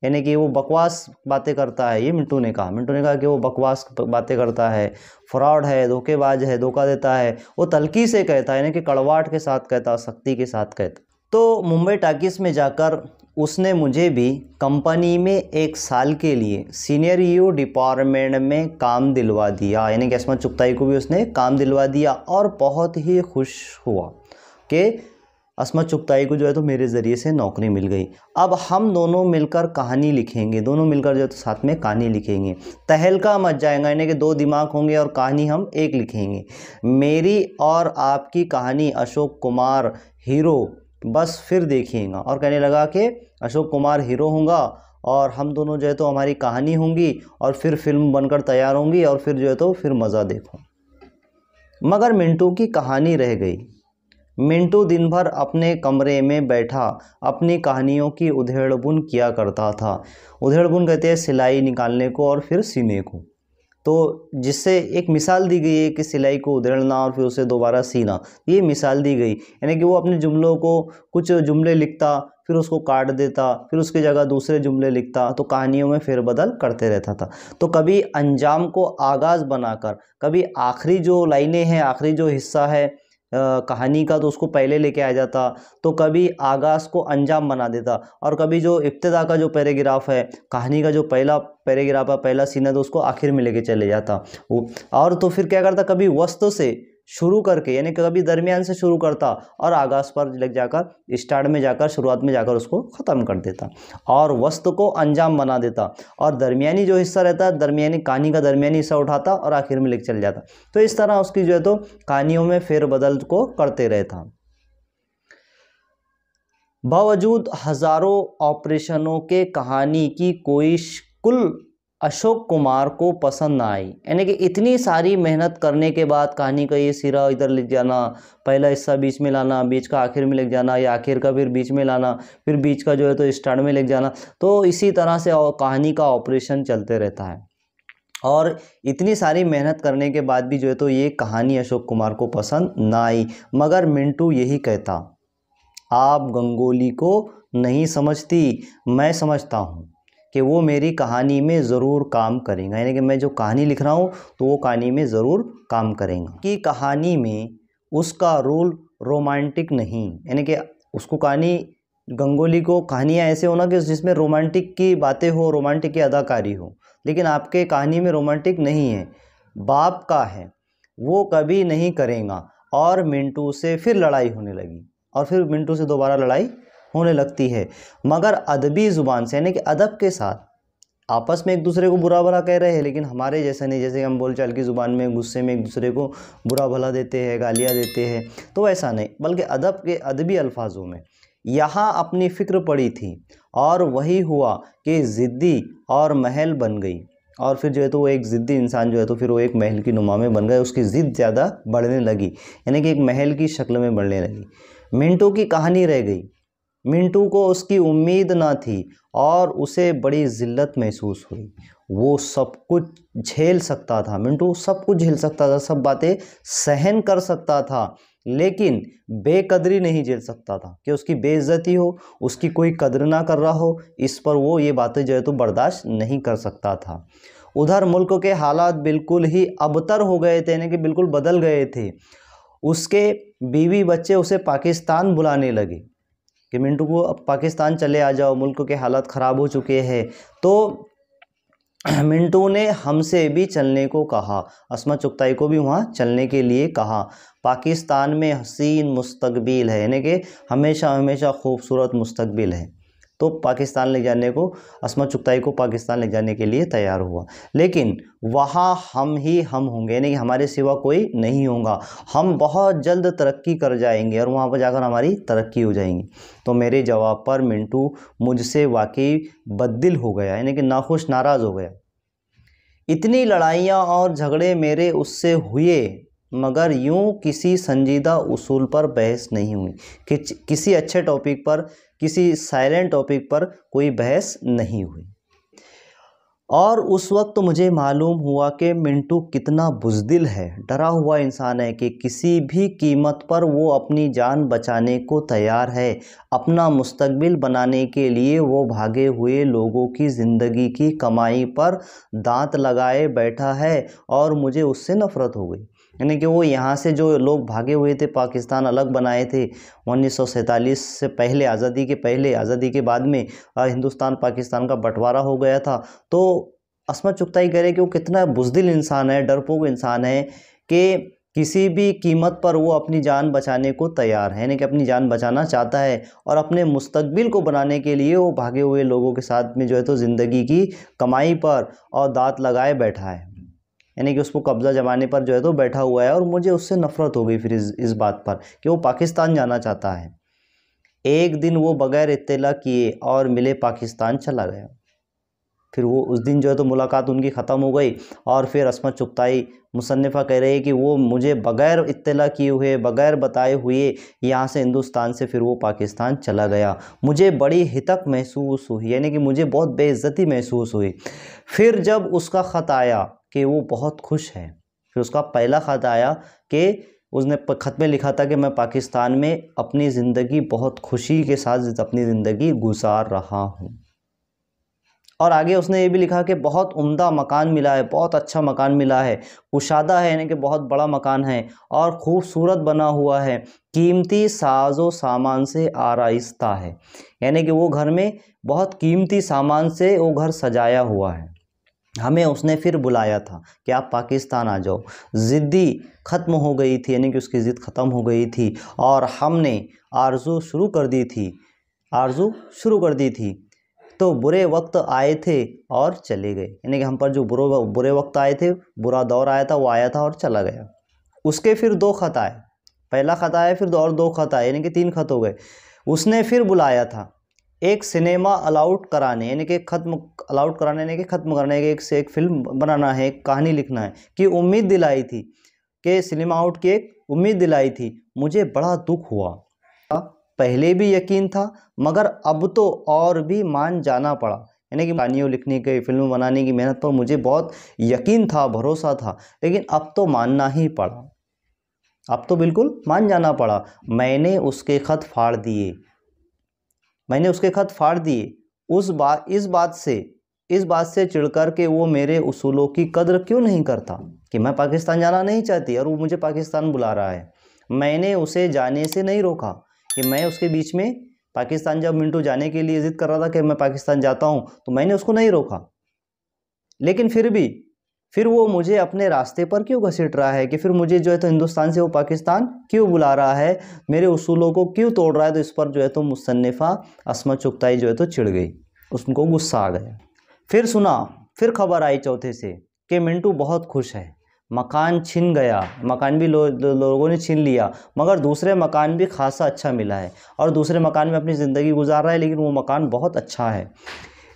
Speaker 1: यानी कि वो बकवास बातें करता है ये मिंटू ने कहा मिंटू ने कहा कि वो बकवास बातें करता है फ्रॉड है धोखेबाज है धोखा देता है वो तलकी से कहता है यानी कि कड़वाट के साथ कहता सख्ती के साथ कहता तो मुंबई टाकिस में जाकर उसने मुझे भी कंपनी में एक साल के लिए सीनियर यू डिपार्टमेंट में काम दिलवा दिया यानी कि असमत चुगताई को भी उसने काम दिलवा दिया और बहुत ही खुश हुआ के असमत चुगताई को जो है तो मेरे ज़रिए से नौकरी मिल गई अब हम दोनों मिलकर कहानी लिखेंगे दोनों मिलकर जो है तो साथ में कहानी लिखेंगे तहलका मच जाएगा यानी कि दो दिमाग होंगे और कहानी हम एक लिखेंगे मेरी और आपकी कहानी अशोक कुमार हीरो बस फिर देखिएगा और कहने लगा कि अशोक कुमार हीरो होंगे और हम दोनों जो है तो हमारी कहानी होंगी और फिर फिल्म बनकर तैयार होंगी और फिर जो है तो फिर मज़ा देखो मगर मिंटू की कहानी रह गई मिंटू दिन भर अपने कमरे में बैठा अपनी कहानियों की उधेड़बुन किया करता था उधेड़बुन कहते हैं सिलाई निकालने को और फिर सीने को तो जिससे एक मिसाल दी गई है कि सिलाई को उधेड़ना और फिर उसे दोबारा सीना ये मिसाल दी गई यानी कि वो अपने जुमलों को कुछ जुमले लिखता फिर उसको काट देता फिर उसकी जगह दूसरे जुमले लिखता तो कहानियों में फेरबदल करते रहता था तो कभी अंजाम को आगाज़ बनाकर कभी आखिरी जो लाइनें हैं आखिरी जो हिस्सा है कहानी का तो उसको पहले लेके आ जाता तो कभी आगाज़ को अंजाम बना देता और कभी जो इब्तदा का जो पैराग्राफ है कहानी का जो पहला पैराग्राफ है पहला सीन है तो उसको आखिर में लेके चले जाता वो और तो फिर क्या करता कभी वस्तु से शुरू करके यानी कभी दरमियान से शुरू करता और आगाज पर लग जाकर स्टार्ट में जाकर शुरुआत में जाकर उसको ख़त्म कर देता और वस्त को अंजाम बना देता और दरमियानी जो हिस्सा रहता है दरमियानी कहानी का दरमियानी हिस्सा उठाता और आखिर में लिख चल जाता तो इस तरह उसकी जो है तो कहानियों में फेरबदल को करते रहता बावजूद हज़ारों ऑपरेशनों के कहानी की कोई कुल अशोक कुमार को पसंद ना आई यानी कि इतनी सारी मेहनत करने के बाद कहानी का ये सिरा इधर लिख जाना पहला हिस्सा बीच में लाना बीच का आखिर में लिख जाना या आखिर का फिर बीच में लाना फिर बीच का जो है तो स्टार्ट में लिख जाना तो इसी तरह से कहानी का ऑपरेशन चलते रहता है और इतनी सारी मेहनत करने के बाद भी जो है तो ये कहानी अशोक कुमार को पसंद ना आई मगर मिंटू यही कहता आप गंगोली को नहीं समझती मैं समझता हूँ कि वो मेरी कहानी में ज़रूर काम करेंगे यानी कि मैं जो कहानी लिख रहा हूँ तो वो कहानी में ज़रूर काम करेंगे कि कहानी में उसका रोल रोमांटिक नहीं यानी कि उसको कहानी गंगोली को कहानियाँ ऐसे होना कि जिसमें रोमांटिक की बातें हो रोमांटिक की अदाकारी हो लेकिन आपके कहानी में रोमांटिक नहीं है बाप का है वो कभी नहीं करेगा और मिंटू से फिर लड़ाई होने लगी और फिर मिंटू से दोबारा लड़ाई होने लगती है मगर अदबी ज़ुबान से यानी कि अदब के साथ आपस में एक दूसरे को बुरा भला कह रहे हैं लेकिन हमारे जैसा नहीं जैसे हम बोलचाल की ज़ुबान में गुस्से में एक दूसरे को बुरा भला देते हैं गालियाँ देते हैं तो ऐसा नहीं बल्कि अदब के अदबी अल्फाजों में यहाँ अपनी फ़िक्र पड़ी थी और वही हुआ कि ज़िद्दी और महल बन गई और फिर जो है तो वो एक ज़िद्दी इंसान जो है तो फिर वो एक महल की नुमा में बन गए उसकी ज़िद ज़्यादा बढ़ने लगी यानी कि एक महल की शक्ल में बढ़ने लगी मिनटों की कहानी रह गई मिंटू को उसकी उम्मीद ना थी और उसे बड़ी ज़िल्लत महसूस हुई वो सब कुछ झेल सकता था मिंटू सब कुछ झेल सकता था सब बातें सहन कर सकता था लेकिन बेकदरी नहीं झेल सकता था कि उसकी बेइज्जती हो उसकी कोई कदर ना कर रहा हो इस पर वो ये बातें जो है तो बर्दाश्त नहीं कर सकता था उधर मुल्क के हालात बिल्कुल ही अबतर हो गए थे यानी कि बिल्कुल बदल गए थे उसके बीवी बच्चे उसे पाकिस्तान बुलाने लगे कि मिंटू को अब पाकिस्तान चले आ जाओ मुल्क के हालात ख़राब हो चुके हैं तो [CLEARS THROAT] मिंटू ने हमसे भी चलने को कहा असमत चुगताई को भी वहाँ चलने के लिए कहा पाकिस्तान में हसीन मुस्तकबिल है यानी कि हमेशा हमेशा खूबसूरत मुस्तकबिल है तो पाकिस्तान ले जाने को असमत चुगताई को पाकिस्तान ले जाने के लिए तैयार हुआ लेकिन वहाँ हम ही हम होंगे यानी कि हमारे सिवा कोई नहीं होगा हम बहुत जल्द तरक्की कर जाएंगे और वहाँ पर जाकर हमारी तरक्की हो जाएंगी तो मेरे जवाब पर मिंटू मुझसे वाकई बदल हो गया यानी कि नाखुश नाराज़ हो गया इतनी लड़ाइयाँ और झगड़े मेरे उससे हुए मगर यूं किसी संजीदा उसूल पर बहस नहीं हुई कि किसी अच्छे टॉपिक पर किसी साइलेंट टॉपिक पर कोई बहस नहीं हुई और उस वक्त मुझे मालूम हुआ कि मिंटू कितना बुजदिल है डरा हुआ इंसान है कि किसी भी कीमत पर वो अपनी जान बचाने को तैयार है अपना मुस्तकबिल बनाने के लिए वो भागे हुए लोगों की ज़िंदगी की कमाई पर दांत लगाए बैठा है और मुझे उससे नफ़रत हो गई यानी कि वो यहाँ से जो लोग भागे हुए थे पाकिस्तान अलग बनाए थे उन्नीस से पहले आज़ादी के पहले आज़ादी के बाद में हिंदुस्तान पाकिस्तान का बंटवारा हो गया था तो असमत चुगताई करे कि वो कितना बुजदिल इंसान है डरपोक इंसान है कि किसी भी कीमत पर वो अपनी जान बचाने को तैयार है यानी कि अपनी जान बचाना चाहता है और अपने मुस्तबिल को बनाने के लिए वो भागे हुए लोगों के साथ में जो है तो ज़िंदगी की कमाई पर और दांत लगाए बैठा है यानी कि उसको कब्ज़ा जमाने पर जो है तो बैठा हुआ है और मुझे उससे नफ़रत हो गई फिर इस इस बात पर कि वो पाकिस्तान जाना चाहता है एक दिन वो बग़ैर इतला किए और मिले पाकिस्तान चला गया फिर वो उस दिन जो है तो मुलाकात उनकी ख़त्म हो गई और फिर असमत चुगताई मुसनफ़ा कह रहे हैं कि वो मुझे बग़ैर इतला किए हुए बग़ैर बताए हुए यहाँ से हिंदुस्तान से फिर वो पाकिस्तान चला गया मुझे बड़ी हितक महसूस हुई यानी कि मुझे बहुत बेइज्जती महसूस हुई फिर जब उसका ख़त आया कि वो बहुत खुश है फिर उसका पहला ख़त आया कि उसने ख़त में लिखा था कि मैं पाकिस्तान में अपनी ज़िंदगी बहुत खुशी के साथ अपनी ज़िंदगी गुजार रहा हूँ और आगे उसने ये भी लिखा कि बहुत उम्दा मकान मिला है बहुत अच्छा मकान मिला है कुशादा है यानी कि बहुत बड़ा मकान है और ख़ूबसूरत बना हुआ है कीमती साजो सामान से आरास्ता है यानी कि वो घर में बहुत कीमती सामान से वो घर सजाया हुआ है हमें उसने फिर बुलाया था कि आप पाकिस्तान आ जाओ ज़िद्दी ख़त्म हो गई थी यानी कि उसकी ज़िद्द ख़त्म हो गई थी और हमने आरजू शुरू कर दी थी आरजू शुरू कर दी थी तो बुरे वक्त आए थे और चले गए यानी कि हम पर जो बुरे बुरे वक्त आए थे बुरा दौर आया था वो आया था और चला गया उसके फिर दो ख़त आए पहला ख़त आया फिर दो और दो ख़त आए यानी कि तीन ख़त हो गए उसने फिर बुलाया था एक सिनेमा अलाउड कराने यानी कि ख़त्म अलाउड कराने यानी कि ख़त्म करने के एक से एक फिल्म बनाना है एक कहानी लिखना है कि उम्मीद दिलाई थी कि सिनेमा आउट की एक उम्मीद दिलाई थी मुझे बड़ा दुख हुआ पहले भी यकीन था मगर अब तो और भी मान जाना पड़ा यानी कि कहानियों लिखने की फिल्म बनाने की मेहनत पर मुझे बहुत यकीन था भरोसा था लेकिन अब तो मानना ही पड़ा अब तो बिल्कुल मान जाना पड़ा मैंने उसके ख़त फाड़ दिए मैंने उसके खत फाड़ दिए उस बात इस बात से इस बात से चिड़कर के वो मेरे उसूलों की कदर क्यों नहीं करता कि मैं पाकिस्तान जाना नहीं चाहती और वो मुझे पाकिस्तान बुला रहा है मैंने उसे जाने से नहीं रोका कि मैं उसके बीच में पाकिस्तान जब मिंटू जाने के लिए जिद कर रहा था कि मैं पाकिस्तान जाता हूँ तो मैंने उसको नहीं रोका लेकिन फिर भी फिर वो मुझे अपने रास्ते पर क्यों घसीट रहा है कि फिर मुझे जो है तो हिंदुस्तान से वो पाकिस्तान क्यों बुला रहा है मेरे उसूलों को क्यों तोड़ रहा है तो इस पर जो है तो मुसन्फ़ा असमत चुगताई जो है तो चिड़ गई उसको गुस्सा आ गया फिर सुना फिर खबर आई चौथे से कि मिंटू बहुत खुश है मकान छिन गया मकान भी लो, लो, लोगों ने छीन लिया मगर दूसरे मकान भी खासा अच्छा मिला है और दूसरे मकान में अपनी ज़िंदगी गुजार रहा है लेकिन वो मकान बहुत अच्छा है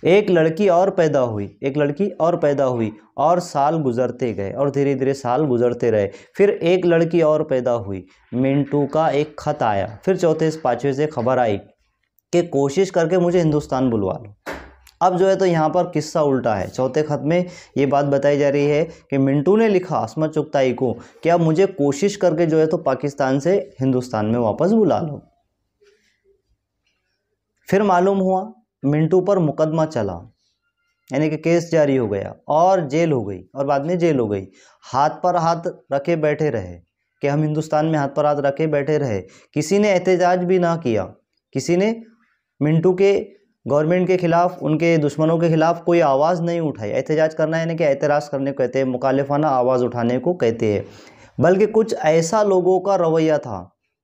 Speaker 1: एक लड़की और पैदा हुई एक लड़की और पैदा हुई और साल गुजरते गए और धीरे धीरे साल गुजरते रहे फिर एक लड़की और पैदा हुई मिंटू का एक खत आया फिर चौथे पाँचवें से खबर आई कि कोशिश करके मुझे हिंदुस्तान बुलवा लो अब जो है तो यहाँ पर किस्सा उल्टा है चौथे खत में ये बात बताई जा रही है कि मिंटू ने लिखा असमत चुगताई को कि अब मुझे कोशिश करके जो है तो पाकिस्तान से हिंदुस्तान में वापस बुला लो फिर मालूम हुआ मिंटू पर मुकदमा चला यानी कि केस जारी हो गया और जेल हो गई और बाद में जेल हो गई हाथ पर हाथ रखे बैठे रहे कि हम हिंदुस्तान में हाथ पर हाथ रखे बैठे रहे किसी ने एहतजाज भी ना किया किसी ने मिंटू के गवर्नमेंट के ख़िलाफ़ उनके दुश्मनों के ख़िलाफ़ कोई आवाज़ नहीं उठाई एहतजाज करना यानी कि एतराज़ करने को कहते हैं मुखालफाना आवाज़ उठाने को कहते हैं बल्कि कुछ ऐसा लोगों का रवैया था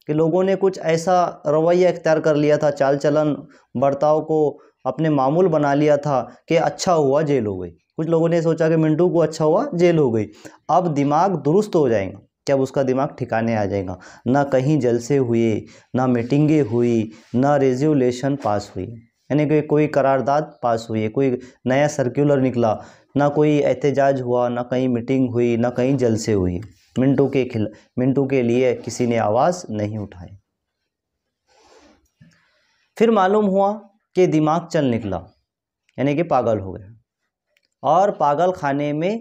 Speaker 1: कि लोगों ने कुछ ऐसा रवैया इख्तियार कर लिया था चाल चलन बर्ताव को अपने मामूल बना लिया था कि अच्छा हुआ जेल हो गई कुछ लोगों ने सोचा कि मिंटू को अच्छा हुआ जेल हो गई अब दिमाग दुरुस्त हो जाएगा जब उसका दिमाग ठिकाने आ जाएगा ना कहीं जलसे हुए ना मीटिंगें हुई ना रेजुलेशन पास हुई यानी कि कोई करारदाद पास हुई कोई नया सर्कुलर निकला ना कोई एहतजाज हुआ ना कहीं मीटिंग हुई ना कहीं जलसे हुई मिंटू के खिला मिंटू के लिए किसी ने आवाज़ नहीं उठाई फिर मालूम हुआ के दिमाग चल निकला यानी कि पागल हो गया और पागल खाने में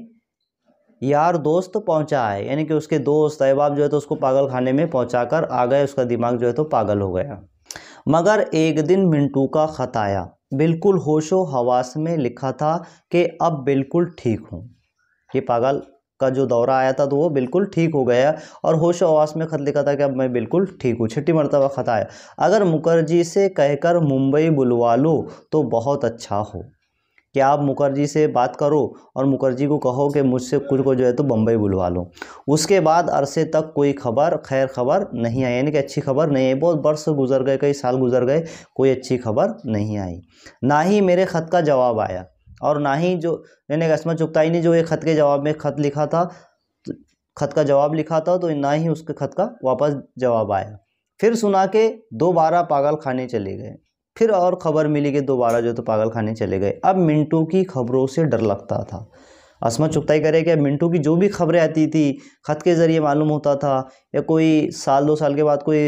Speaker 1: यार दोस्त पहुंचा है यानी कि उसके दोस्त अहबाब जो है तो उसको पागल खाने में पहुँचा कर आ गए उसका दिमाग जो है तो पागल हो गया मगर एक दिन मिंटू का ख़त आया बिल्कुल होशो हवास में लिखा था कि अब बिल्कुल ठीक हूँ ये पागल का जो दौरा आया था तो वो बिल्कुल ठीक हो गया और होश आवास में ख़त लिखा था कि अब मैं बिल्कुल ठीक हूँ छठी मरतबा ख़त आया अगर मुखर्जी से कहकर मुंबई बुलवा लो तो बहुत अच्छा हो कि आप मुखर्जी से बात करो और मुखर्जी को कहो कि मुझसे कुछ को जो है तो बम्बई बुलवा लो उसके बाद अरसे तक कोई खबर खैर खबर नहीं आई यानी कि अच्छी खबर नहीं आई बहुत वर्ष गुजर गए कई साल गुजर गए कोई अच्छी खबर नहीं आई ना ही मेरे ख़त का जवाब आया और ना ही जो यानी असमत चुगताई ने जो एक ख़त के जवाब में ख़त लिखा था तो ख़त का जवाब लिखा था तो ना ही उसके ख़त का वापस जवाब आया फिर सुना के दोबारा पागल खाने चले गए फिर और ख़बर मिली कि दोबारा जो तो पागल खाने चले गए अब मिंटू की खबरों से डर लगता था असमत चुगताई करे कि मिंटू की जो भी खबरें आती थी ख़त के ज़रिए मालूम होता था या कोई साल दो साल के बाद कोई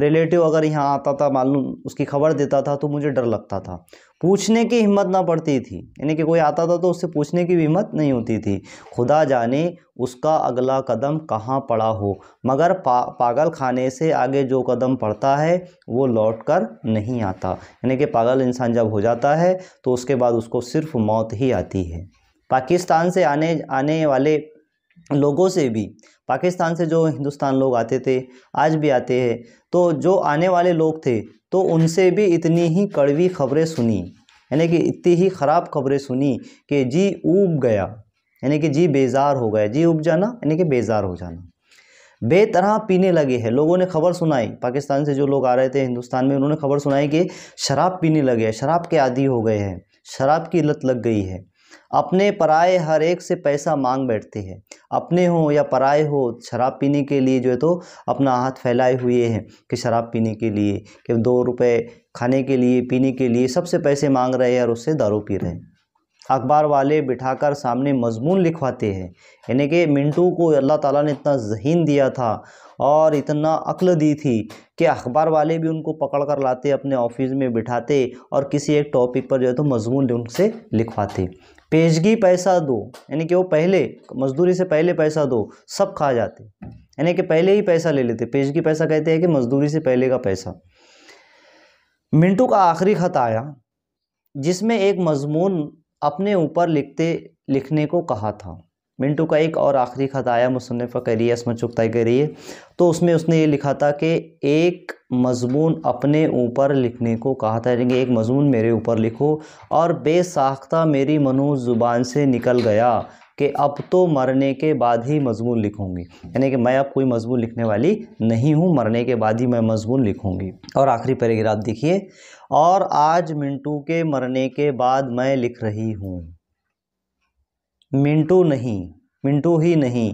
Speaker 1: रिलेटिव अगर यहाँ आता था मालूम उसकी खबर देता था तो मुझे डर लगता था पूछने की हिम्मत ना पड़ती थी यानी कि कोई आता था तो उससे पूछने की भी हिम्मत नहीं होती थी खुदा जाने उसका अगला कदम कहाँ पड़ा हो मगर पा, पागल खाने से आगे जो कदम पड़ता है वो लौट कर नहीं आता यानी कि पागल इंसान जब हो जाता है तो उसके बाद उसको सिर्फ मौत ही आती है पाकिस्तान से आने आने वाले लोगों से भी पाकिस्तान से जो हिंदुस्तान लोग आते थे आज भी आते हैं तो जो आने वाले लोग थे तो उनसे भी इतनी ही कड़वी खबरें सुनी यानी कि इतनी ही ख़राब खबरें सुनी कि जी ऊब गया यानी कि जी बेजार हो गया जी उब जाना यानी कि बेजार हो जाना बेतरह पीने लगे हैं लोगों ने खबर सुनाई पाकिस्तान से जो लोग आ रहे थे हिंदुस्तान में उन्होंने खबर सुनाई कि शराब पीने लगे हैं शराब के आदि हो गए हैं शराब की लत लग गई है अपने पराए हर एक से पैसा मांग बैठते हैं अपने हो या पराए हो शराब पीने के लिए जो है तो अपना हाथ फैलाए हुए हैं कि शराब पीने के लिए कि दो रुपए खाने के लिए पीने के लिए सबसे पैसे मांग रहे हैं और उससे दारू पी रहे हैं अखबार वाले बिठाकर सामने मजमून लिखवाते हैं यानी कि मिंटू को अल्लाह ताला ने इतना जहीन दिया था और इतना अक्ल दी थी कि अखबार वाले भी उनको पकड़ कर लाते अपने ऑफिस में बिठाते और किसी एक टॉपिक पर जो है तो मजमून उनसे लिखवाते पेशगी पैसा दो यानी कि वो पहले मजदूरी से पहले पैसा दो सब खा जाते यानी कि पहले ही पैसा ले लेते पेशगी पैसा कहते हैं कि मजदूरी से पहले का पैसा मिंटू का आखिरी खत आया जिसमें एक मजमून अपने ऊपर लिखते लिखने को कहा था मिंटू का एक और आखिरी खत आया मुसनफ़ करिए असमत चुगताई करिए तो उसमें उसने ये लिखा था कि एक मजमून अपने ऊपर लिखने को कहा था यानी एक मजमून मेरे ऊपर लिखो और बेसाख्ता मेरी मनो ज़ुबान से निकल गया कि अब तो मरने के बाद ही मजमून लिखूंगी यानी कि मैं अब कोई मजमून लिखने वाली नहीं हूँ मरने के बाद ही मैं मजमून लिखूंगी और आखिरी पैराग्राफ देखिए और आज मिंटू के मरने के बाद मैं लिख रही हूँ मिंटू नहीं मिंटू ही नहीं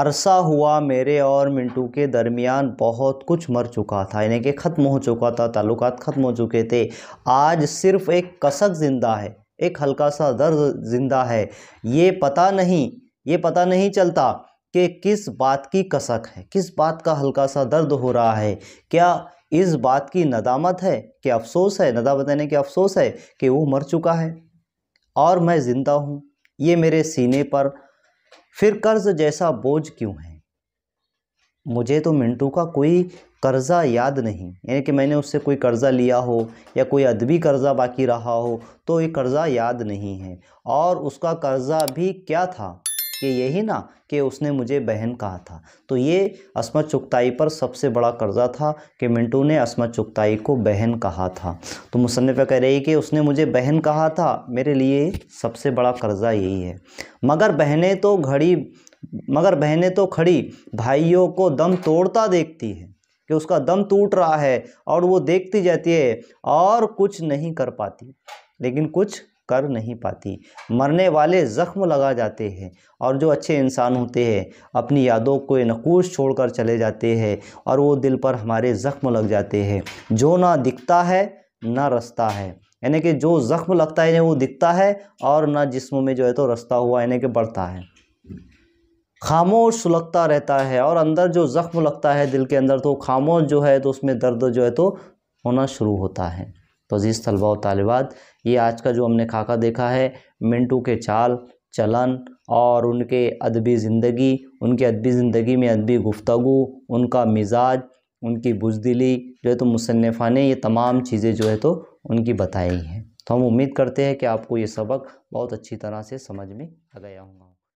Speaker 1: अरसा हुआ मेरे और मिंटू के दरमियान बहुत कुछ मर चुका था यानी कि ख़त्म हो चुका था ताल्लुक ख़त्म हो चुके थे आज सिर्फ़ एक कसक ज़िंदा है एक हल्का सा दर्द ज़िंदा है ये पता नहीं ये पता नहीं चलता कि किस बात की कसक है किस बात का हल्का सा दर्द हो रहा है क्या इस बात की नदामत है कि अफ़सोस है नदामत यानी कि अफ़सोस है कि वो मर चुका है और मैं ज़िंदा हूँ ये मेरे सीने पर फिर कर्ज जैसा बोझ क्यों है मुझे तो मिंटू का कोई कर्ज़ा याद नहीं यानी कि मैंने उससे कोई कर्ज़ा लिया हो या कोई अदबी कर्ज़ा बाकी रहा हो तो ये कर्ज़ा याद नहीं है और उसका कर्ज़ा भी क्या था कि यही ना कि उसने मुझे बहन कहा था तो ये असमत चुगताई पर सबसे बड़ा कर्जा था कि मिंटू ने असमत चुगताई को बहन कहा था तो मुसनफ़ कह रही कि उसने मुझे बहन कहा था मेरे लिए सबसे बड़ा कर्जा यही है मगर बहनें तो घड़ी मगर बहनें तो खड़ी भाइयों को दम तोड़ता देखती है कि उसका दम टूट रहा है और वो देखती जाती है और कुछ नहीं कर पाती लेकिन कुछ कर नहीं पाती मरने वाले ज़ख्म लगा जाते हैं और जो अच्छे इंसान होते हैं अपनी यादों को नकूश छोड़कर चले जाते हैं और वो दिल पर हमारे ज़ख्म लग जाते हैं जो ना दिखता है ना रस्ता है यानी कि जो ज़ख्म लगता है वो दिखता है और ना जिसम में जो है तो रस्ता हुआ यानी कि बढ़ता है खामोश सुलगता रहता है और अंदर जो ज़ख्म लगता है दिल के अंदर तो खामोश जो है तो उसमें दर्द जो है तो होना शुरू होता है तो अजीज़ तलबा तलबात ये आज का जो हमने खाका देखा है मिंटू के चाल चलन और उनके अदबी ज़िंदगी उनके अदबी ज़िंदगी में अदबी गुफ्तु उनका मिजाज उनकी बुजदिली जो है तो मुसनफ़ा ने ये तमाम चीज़ें जो है तो उनकी बताई हैं तो हम उम्मीद करते हैं कि आपको ये सबक बहुत अच्छी तरह से समझ में आ गया हूँ